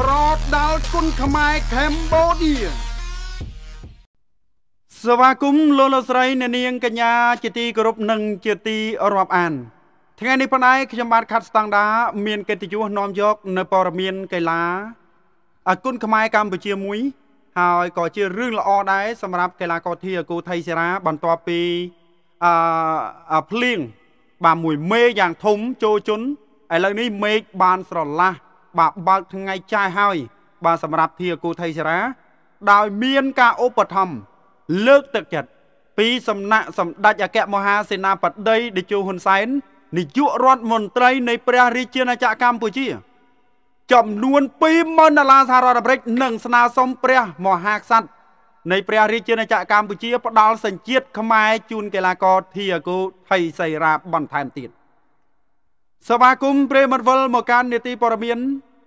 ប្រដាល់គុណខ្មែរកម្ពុជាសវាគមលោកលោកស្រីអ្នកនាងកញ្ញា ជាទីគោរពនិងជាទីរាប់អានថ្ងៃនេះផងដែរខ្ញុំបាទខាត់ស្តង់ដាមានកិត្តិយសនាំយក នៅព័ត៌មានកីឡាអគុណខ្មែរកម្ពុជាមួយ ហើយក៏ជារឿងល្អដែរសម្រាប់កីឡាករធាអគូថៃសេរាបន្ទាប់ពីអឺភ្លៀងបាទមួយមេយ៉ាងធំចូលជន់ឥឡូវនេះមេឃបានស្រឡះបាទបើកថ្ងៃចាស់ហើយ បាទសម្រាប់ធាគូថៃសារាដោយមានការឧបត្ថម្ភលើកទឹកចិត្តពីសំណាក់សម្ដេចអគ្គមហាសេនាបតីតេជោហ៊ុនសែននាយករដ្ឋមន្ត្រី នៃព្រះ រាជាណាចក្រកម្ពុជាចំនួន20000ដុល្លារសហរដ្ឋអាមេរិកនិងស្នើសុំព្រះ មហាក្សត្រនៃព្រះរាជាណាចក្រកម្ពុជា ផ្ដល់សញ្ជាតិខ្មែរជូនកីឡាករធាគូថៃសីរាបន្ថែមទៀតស្វាគមន៍ព្រេមវលមកកាន់នេតិព័រមាន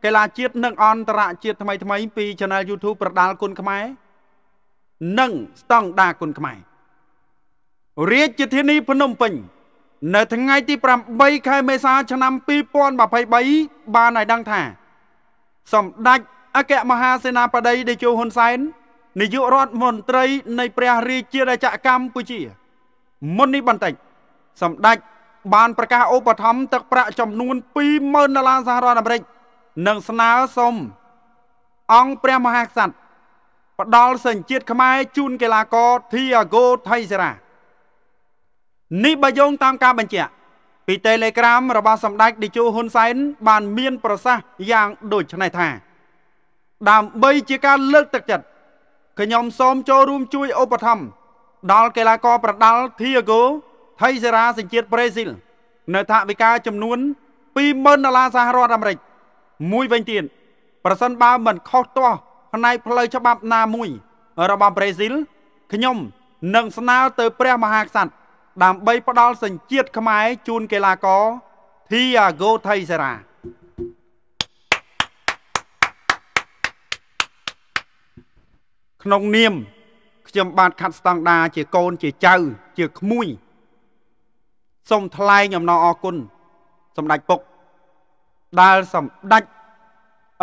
កីឡាជាតិនិងអន្តរជាតិថ្មីថ្មីពី Channel YouTube ប្រដាល់គុណខ្មែរនិងស្តង់ដាគុណខ្មែររាជធានីភ្នំពេញ នៅថ្ងៃទី8ខែមេសាឆ្នាំ2023បានឲ្យដឹងថាសម្ដេចអគ្គមហាសេនាបតីតេជោហ៊ុនសែននាយករដ្ឋមន្ត្រី នៃព្រះរាជាណាចក្រកម្ពុជា មុននេះបន្តិចសម្ដេចបានប្រកាសឧបត្ថម្ភទឹក ប្រាក់ចំនួន20,000ដុល្លារសហរដ្ឋអាមេរិកនិងស្នើសុំអង្គព្រះមហាក្សត្រផ្ដល់សញ្ជាតិខ្មែរជូនកីឡាករ Thiago Teixeira នេះបើយោងតាមការបញ្ជាក់ពី Telegram របស់សម្ដេចតេជោហ៊ុនសែនបាន មាន ប្រសាសន៍យ៉ាងដូចនេះថា ដើម្បីជាការលើកទឹកចិត្តខ្ញុំសូមចូលរួមជួយឧបត្ថម្ភដល់កីឡាករប្រដាល់ Thiago ថៃសេរ៉ាសញ្ជាតិប្រេស៊ីល នៅថវិកាចំនួន20000ដុល្លារសហរដ្ឋអាមេរិក មួយវិញទៀតប្រសិនបើមិនខុសទាស់ផ្នែកផ្លូវច្បាប់ណាមួយ របស់ប្រេស៊ីលខ្ញុំនឹងស្នើទៅព្រះមហាក្សត្រដើម្បី ផ្ដល់សញ្ជាតិខ្មែរជូនកីឡាករ Thiago Teixeira ក្នុងនាមខ្ញុំបានខាត់ស្តង់ដាជាកូនជាចៅ ជាក្មួយសូមថ្លែងអំណរអគុណសម្ដេចពុកដែលសម្ដេច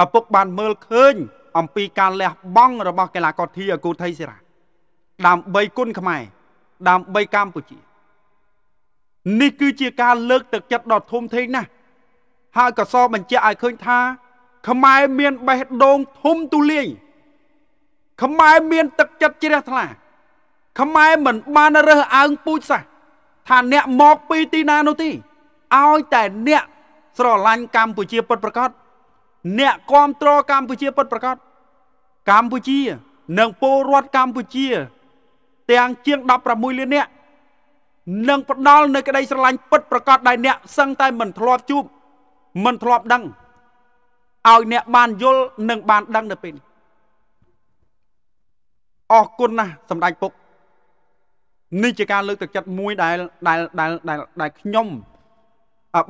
ឪពុកបានមើលឃើញ អំពី ការលះបង់របស់កីឡាករធីអគូថៃសេរ៉ាដើម្បីគុណខ្មែរដើម្បីកម្ពុជានេះគឺជាការលើក ទឹកចិត្តដ៏ធំធេងណាស់ហើយក៏សបញ្ជាក់ឲ្យឃើញថា ខ្មែរមានបេះដូង ធំទូលាយខ្មែរមានទឹកចិត្តជ្រះថ្លា ខ្មែរមិន បានរើសអើងពូជសាសន៍ថាអ្នកមកពីទីណានោះទីឲ្យតែអ្នកស្រឡាញ់កម្ពុជាពិតប្រាកដអ្នកគ្រប់គ្រងកម្ពុជាពិតប្រាកដកម្ពុជានិងពលរដ្ឋកម្ពុជា ទាំងជាង16លាននាក់នឹងផ្ដល់នៅក្តី ស្រឡាញ់ពិតប្រាកដដែលអ្នកសឹងតែមិនធ្លាប់ជួបមិនធ្លាប់ដឹងឲ្យអ្នកបានយល់និងបានដឹងនៅពេលនេះអរគុណណាស់សម្ដេចពុកនេះជាការលើកទឹកចិត្តមួយដែលដែលដែលដែលខ្ញុំ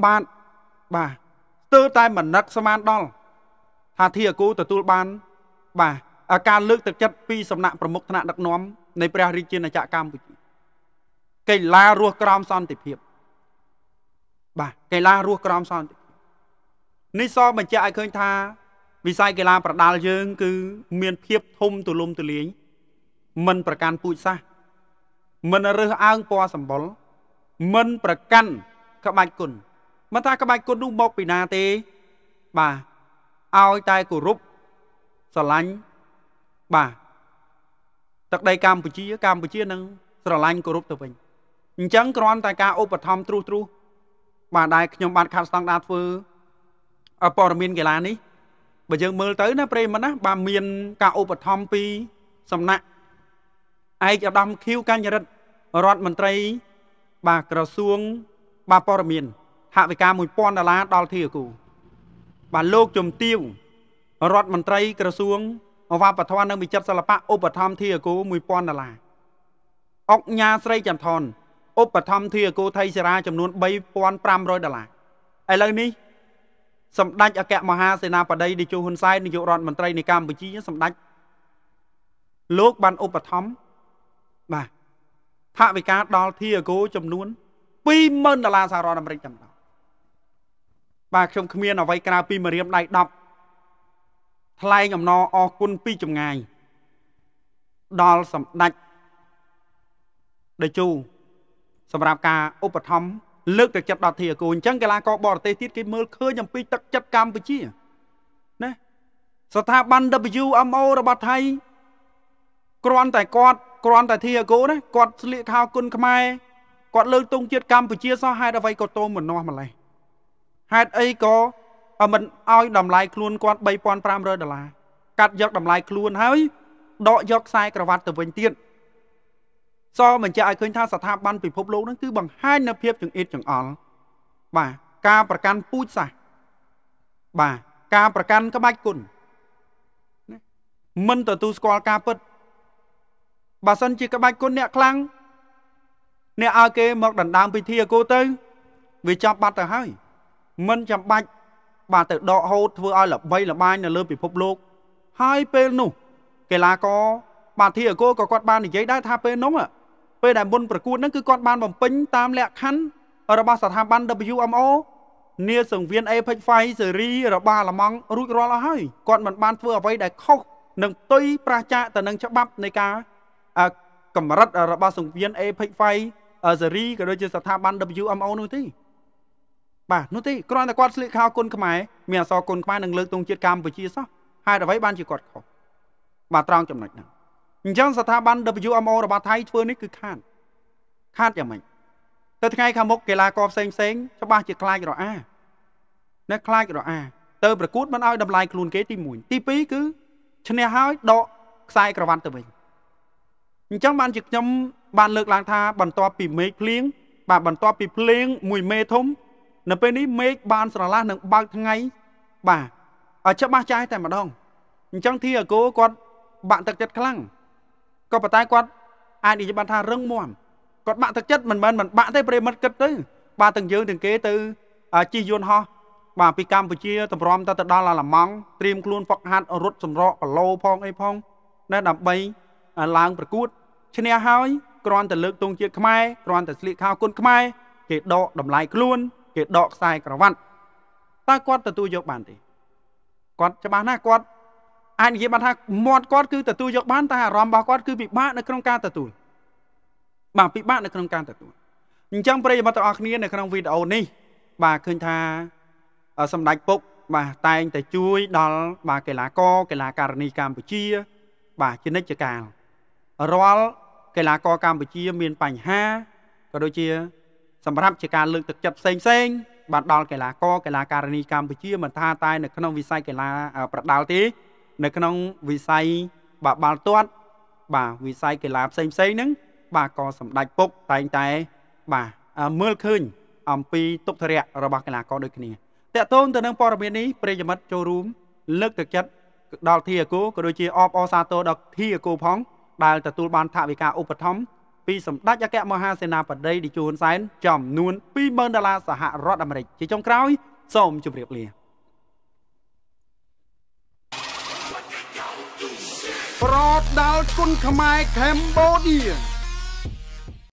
បាទបាទស្ទើរតែមនិតស្មានដល់ថាធាអាគូទទួលបាន បាទការលើកទឹកចិត្តពីសំណាក់ប្រមុខថ្នាក់ដឹកនាំនៃព្រះ រាជាណាចក្រកម្ពុជាកីឡារស់ក្រោមសន្តិភាពបាទកីឡារស់ក្រោមសន្តិភាពនេះសបញ្ជាក់ឲ្យឃើញថា វិស័យកីឡា ប្រដាល់យើង គឺ មានភាពធំទូលំទូលាយមិនប្រកាន់ពូជសាសន៍មិនរើសអើងពណ៌សម្បុរមិនប្រកាន់ក្បាច់គុណមិនថាក្បាច់គុណនោះមកពីណាទេបាទឲ្យតែគោរពស្រឡាញ់បាទទឹកដីកម្ពុជាកម្ពុជានឹងស្រឡាញ់គោរពទៅវិញអញ្ចឹងគ្រាន់តែការឧបត្ថម្ភត្រុសត្រុសបាទដែលខ្ញុំបានខាត់ស្តង់ដាធ្វើព័ត៌មានកីឡានេះបើយើងមើលទៅ ណាប្រិមត្តណាបាទមានការឧបត្ថម្ភពីសំណាក់ឯកឧត្តមឃីវកញ្ញរិទ្ធរដ្ឋមន្ត្រីបាទក្រសួងបាទព័ត៌មានហវិការ1000ដុល្លារដល់ធាគូ បាទលោកជំទាវរដ្ឋមន្ត្រីក្រសួងវប្បធម៌និងវិចិត្រសិល្បៈឧបត្ថម្ភធាគូ1000ដុល្លារអុកញ៉ាស្រីចន្ទថនឧបត្ថម្ភធាគូថៃសេរាចំនួន3500ដុល្លារឥឡូវនេះសម្ដេចអគ្គមហាសេនាបតីនាយកហ៊ុនសែននាយករដ្ឋមន្ត្រីនៃកម្ពុជាសម្ដេចលោកបានឧបត្ថម្ភថវិកាដល់ធាគោចំនួន20000ដុល្លារសហរដ្ឋអាមេរិកតែម្ដងបាទខ្ញុំគ្មានអ្វីក្រៅពីម្រាមដៃ10ថ្លែងអំណរអរគុណពីចម្ងាយដល់សម្ដេចដេជោសម្រាប់ការឧបត្ថម្ភលើកទឹកចិត្តដល់ធាគោអញ្ចឹងកីឡាករបរទេសទៀតគេមើលឃើញអំពីទឹកចិត្តកម្ពុជាណាស្ថាប័ន WMO របស់ថៃគ្រាន់តែគាត់គ្រាន់តែធាគូណាគាត់ស្លៀកខោគុណខ្មែរគាត់លើកទង់ជាតិកម្ពុជាសោះហេតុអ្វីក៏ទោមមិនណោះម្លេះហេតុអីក៏មិនឲ្យតម្លៃខ្លួនគាត់3500ដុល្លារកាត់យកតម្លៃខ្លួនហើយដកយកខ្សែក្រវ៉ាត់ទៅវិញទៀតសបញ្ជាក់ឲ្យឃើញថាស្ថាប័នពិភពលោកនឹងគឺបង្ហាញនៅភាពចង្អៀតចង្អល់បាទការប្រកាន់ពូជសាសន៍បាទការប្រកាន់ក្បាច់គុណមិនទទួលស្គាល់ការពិតបើសិនជាក្បាច់គុណអ្នកខ្លាំងអ្នកឲ្យគេមកដណ្ដើមពិធីអាគូទៅវាចប់បាត់ទៅហើយមិនចាំបាច់បាទទៅដកហូតធ្វើឲ្យល្បីល្បាញនៅលើពិភពលោកហើយពេលនោះកីឡាករបាទធីអាគូក៏គាត់បាននិយាយដែរថាពេលនោះពេលដែលមុនប្រកួតហ្នឹងគឺគាត់បានបំពេញតាមលក្ខខណ្ឌរបស់ស្ថាប័ន WMO នាសង្វៀន Apex Fight Series របស់អាល្លឺម៉ង់រួចរាល់អស់ហើយគាត់មិនបានធ្វើអ្វីដែលខុសនឹងផ្ទុយប្រឆាចទៅនឹងច្បាប់នៃការកម្រិតរបស់សង្វៀន APEC 5សេរីក៏ដូចជា ស្ថាប័ន WMO នោះទេបាទនោះទេគ្រាន់តែគាត់ស្លៀកខោគុណខ្មែរមានអសរគុណខ្មែរនឹងលើកទងជាតិកម្ពុជាសោះហេតុអ្វីបានជាគាត់ខុសបាទត្រង់ចំណុចហ្នឹងអញ្ចឹងស្ថាប័ន WMO របស់ថៃធ្វើនេះគឺខាតខាតយ៉ាងម៉េចទៅថ្ងៃខាងមុខកីឡាករផ្សេងផ្សេងច្បាស់ជាខ្លាចរអាណាខ្លាចរអាទៅ ប្រកួតមិនឲ្យតម្លៃខ្លួន គេទី1ទី2គឺឈ្នះហើយដកខ្សែក្រវ៉ាត់ទៅវិញអញ្ចឹងបានជាខ្ញុំបានលើកឡើងថា បន្ទាប់ពីមេឃភ្លៀងបាទបន្ទាប់ពីភ្លៀងមួយមេធំនៅពេលនេះមេឃបានស្រឡះនឹងបើកថ្ងៃបាទឲ្យច្បាស់ចាស់តែម្ដងអញ្ចឹងធីអាគោគាត់បាក់ទឹកចិត្តខ្លាំងក៏ប៉ុន្តែគាត់អាចនិយាយបានថារឹងមាំគាត់បាក់ទឹកចិត្តមិនមែនមិនបាក់ទេប្រិមិត្តគិតទៅ បាទទាំងយើងទាំងគេទៅជិះយន្តហោះបាទពីកម្ពុជាតម្រាំទៅទៅដល់អាឡម៉ង់ត្រៀមខ្លួនហ្វឹកហាត់រត់សម្រកគីឡូផងអីផងណែដើម្បីឡើងប្រកួតឈ្នះហើយគ្រាន់តែលើកទង់ជាតិខ្មែរគ្រាន់តែស្លៀកខោគុណខ្មែរគេដកតម្លៃខ្លួន គេដកខ្សែក្រវ៉ាត់តើគាត់ទទួលយកបានទេគាត់ច្បាស់ណាស់គាត់អាចនិយាយបានថាមាត់គាត់គឺទទួលយកបានតែអារម្មណ៍របស់គាត់គឺពិបាកនៅក្នុងការទទួលបាទពិបាកនៅក្នុងការទទួលអញ្ចឹងប្រិយមិត្តទាំងអស់គ្នានៅក្នុងវីដេអូនេះ បាទឃើញថាសម្ដេចពុកបាទតែងតែជួយដល់បាទកីឡាករកីឡាការិនីកម្ពុជា បាទជានិច្ចកាលរាល់កីឡាករកម្ពុជាមានបញ្ហាក៏ដូចជាសម្រាប់ជាការលើកទឹកចិត្តផ្សេងផ្សេង បានដល់កីឡាករកីឡាការិនីកម្ពុជាមិនថាតែនៅក្នុងវិស័យកីឡា ប្រដាល់ទេនៅក្នុងវិស័យបាល់ទាត់បាទវិស័យកីឡាផ្សេងផ្សេងហ្នឹងបាទក៏សម្ដេចពុកតែងតែបាទមើលឃើញអំពីទុកធរៈរបស់កីឡាករដូចគ្នាតកតូនទៅនឹងព័ត៌មាននេះប្រិយមិត្តចូលរួមលើកទឹកចិត្តដល់ធីអាគូក៏ដូចជាអបអសាទរដល់ធីអាគូផងដែលទទួលបានថវិកាឧបត្ថម្ភពីសម្ដេចអគ្គមហាសេនាបតីឌីជូហ៊ុនសែនចំនួន20,000ដុល្លារសហរដ្ឋអាមេរិកជាចុងក្រោយសូមជម្រាបលាប្រដាល់គុណខ្មែរកម្ពុជា